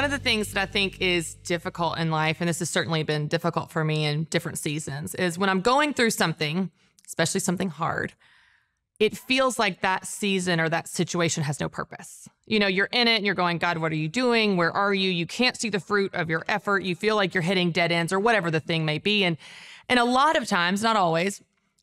One of the things that I think is difficult in life, and this has certainly been difficult for me in different seasons, is when I'm going through something, especially something hard, it feels like that season or that situation has no purpose. You know, you're in it and you're going, God, what are you doing? Where are you? You can't see the fruit of your effort. You feel like you're hitting dead ends or whatever the thing may be. And and a lot of times, not always,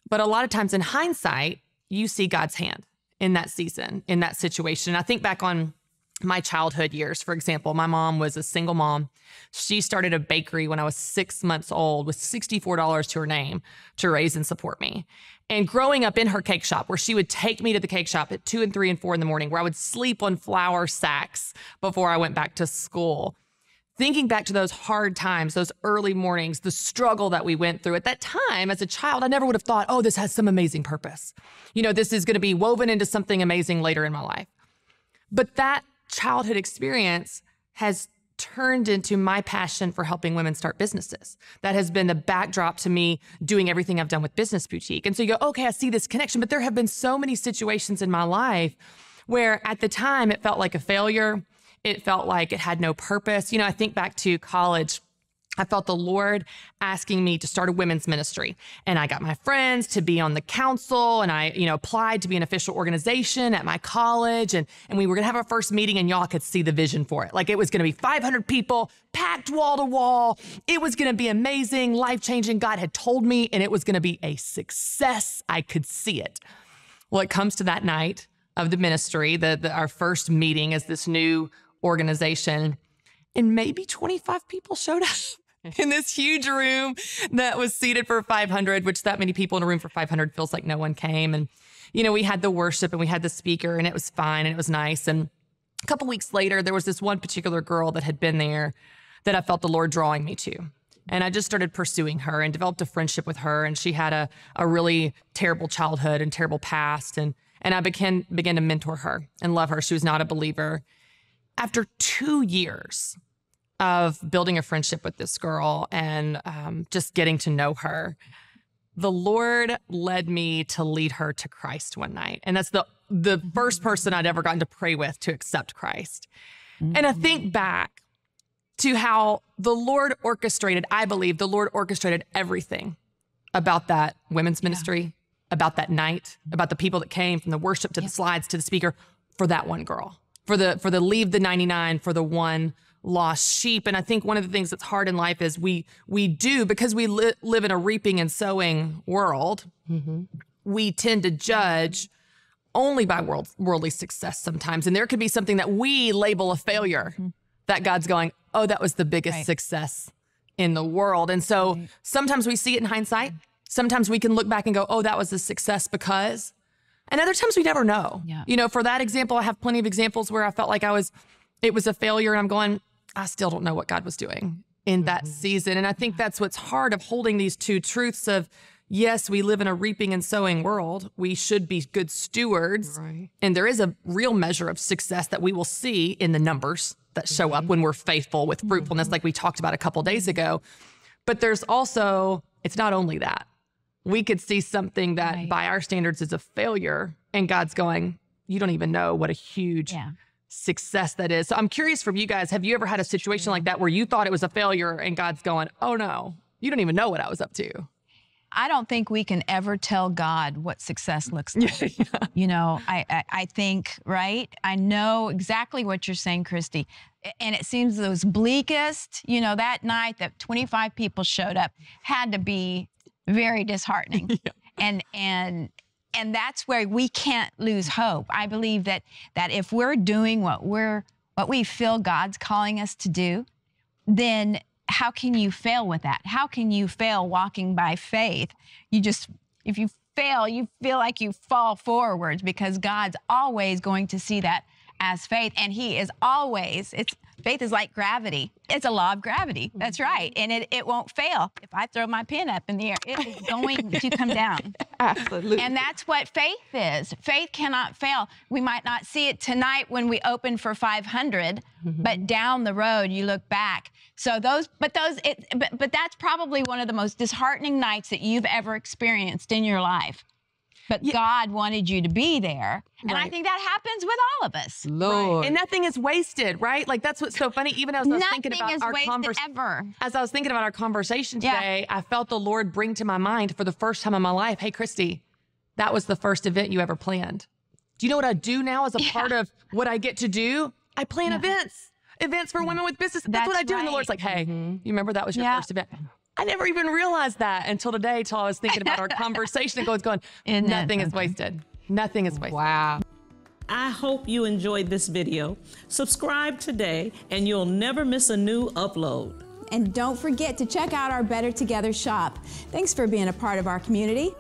but a lot of times in hindsight, you see God's hand in that season, in that situation. And I think back on my childhood years. For example, my mom was a single mom. She started a bakery when I was six months old with $64 to her name to raise and support me. And growing up in her cake shop, where she would take me to the cake shop at two and three and four in the morning, where I would sleep on flour sacks before I went back to school. Thinking back to those hard times, those early mornings, the struggle that we went through at that time as a child, I never would have thought, oh, this has some amazing purpose. You know, this is going to be woven into something amazing later in my life. But that childhood experience has turned into my passion for helping women start businesses. That has been the backdrop to me doing everything I've done with Business Boutique. And so you go, okay, I see this connection, but there have been so many situations in my life where at the time it felt like a failure. It felt like it had no purpose. You know, I think back to college I felt the Lord asking me to start a women's ministry. And I got my friends to be on the council and I, you know, applied to be an official organization at my college and and we were going to have our first meeting and y'all could see the vision for it. Like it was going to be 500 people packed wall to wall. It was going to be amazing, life-changing. God had told me and it was going to be a success. I could see it. Well, it comes to that night of the ministry, the, the our first meeting as this new organization and maybe 25 people showed up. in this huge room that was seated for 500, which that many people in a room for 500 feels like no one came. And, you know, we had the worship and we had the speaker and it was fine and it was nice. And a couple weeks later, there was this one particular girl that had been there that I felt the Lord drawing me to. And I just started pursuing her and developed a friendship with her. And she had a, a really terrible childhood and terrible past. And, and I began, began to mentor her and love her. She was not a believer. After two years, of building a friendship with this girl and um, just getting to know her. The Lord led me to lead her to Christ one night. And that's the, the first person I'd ever gotten to pray with to accept Christ. Mm-hmm. And I think mm. back to how the Lord orchestrated, I believe the Lord orchestrated everything about that women's ministry, yeah. about that night, mm. about the people that came from the worship to yeah. the slides to the speaker for that one girl. For the for the leave the 99 for the one lost sheep. And I think one of the things that's hard in life is we we do because we li- live in a reaping and sowing world. Mm-hmm. We tend to judge only by world, worldly success sometimes, and there could be something that we label a failure mm-hmm. that God's going, "Oh, that was the biggest right. success in the world." And so right. sometimes we see it in hindsight. Sometimes we can look back and go, "Oh, that was a success because." And other times we never know. Yeah. You know, for that example, I have plenty of examples where I felt like I was it was a failure and I'm going, I still don't know what God was doing in that mm -hmm. season. And I think that's what's hard of holding these two truths of yes, we live in a reaping and sowing world. We should be good stewards. Right. And there is a real measure of success that we will see in the numbers that show mm -hmm. up mm-hmm. when we're faithful with fruitfulness mm -hmm. like we mm-hmm. talked about a couple days mm-hmm. ago. But there's also it's not only that. We could see something that right. by our standards is a failure and God's going, you don't even know what a huge yeah success that is. So I'm curious from you guys, have you ever had a situation like that where you thought it was a failure and God's going, oh no, you don't even know what I was up to? I don't think we can ever tell God what success looks like. yeah. You know, I, I, I think right. I know exactly what you're saying, Christy. And it seems those bleakest. You know, that night that 25 people showed up had to be very disheartening. yeah. And and and that's where we can't lose hope. I believe that that if we're doing what we're what we feel God's calling us to do, then how can you fail with that? How can you fail walking by faith? You just if you fail, you feel like you fall forwards because God's always going to see that as faith. And he is always, it's faith is like gravity. It's a law of gravity. That's mm-hmm. right. And it, it won't fail. If I throw my pen up in the air, it is going to come down. Absolutely. And that's what faith is. Faith cannot fail. We might not see it tonight when we open for 500, mm-hmm. but down the road you look back. So those, but those, it, but, but that's probably one of the most disheartening nights that you've ever experienced in your life but yeah. God wanted you to be there. And right. I think that happens with all of us. Lord. Right. And nothing is wasted, right? Like that's what's so funny. Even as I was nothing thinking about our conversation. As I was thinking about our conversation today, yeah. I felt the Lord bring to my mind for the first time in my life, hey Christy, that was the first event you ever planned. Do you know what I do now as a yeah. part of what I get to do? I plan events events for women with business. That's, That's what I do. Right. And the Lord's like, hey, mm-hmm. you remember that was your yeah. first event. I never even realized that until today, till I was thinking about our conversation and goes, going and nothing is wasted. Nothing is wasted. Wow. I hope you enjoyed this video. Subscribe today and you'll never miss a new upload. And don't forget to check out our Better Together shop. Thanks for being a part of our community.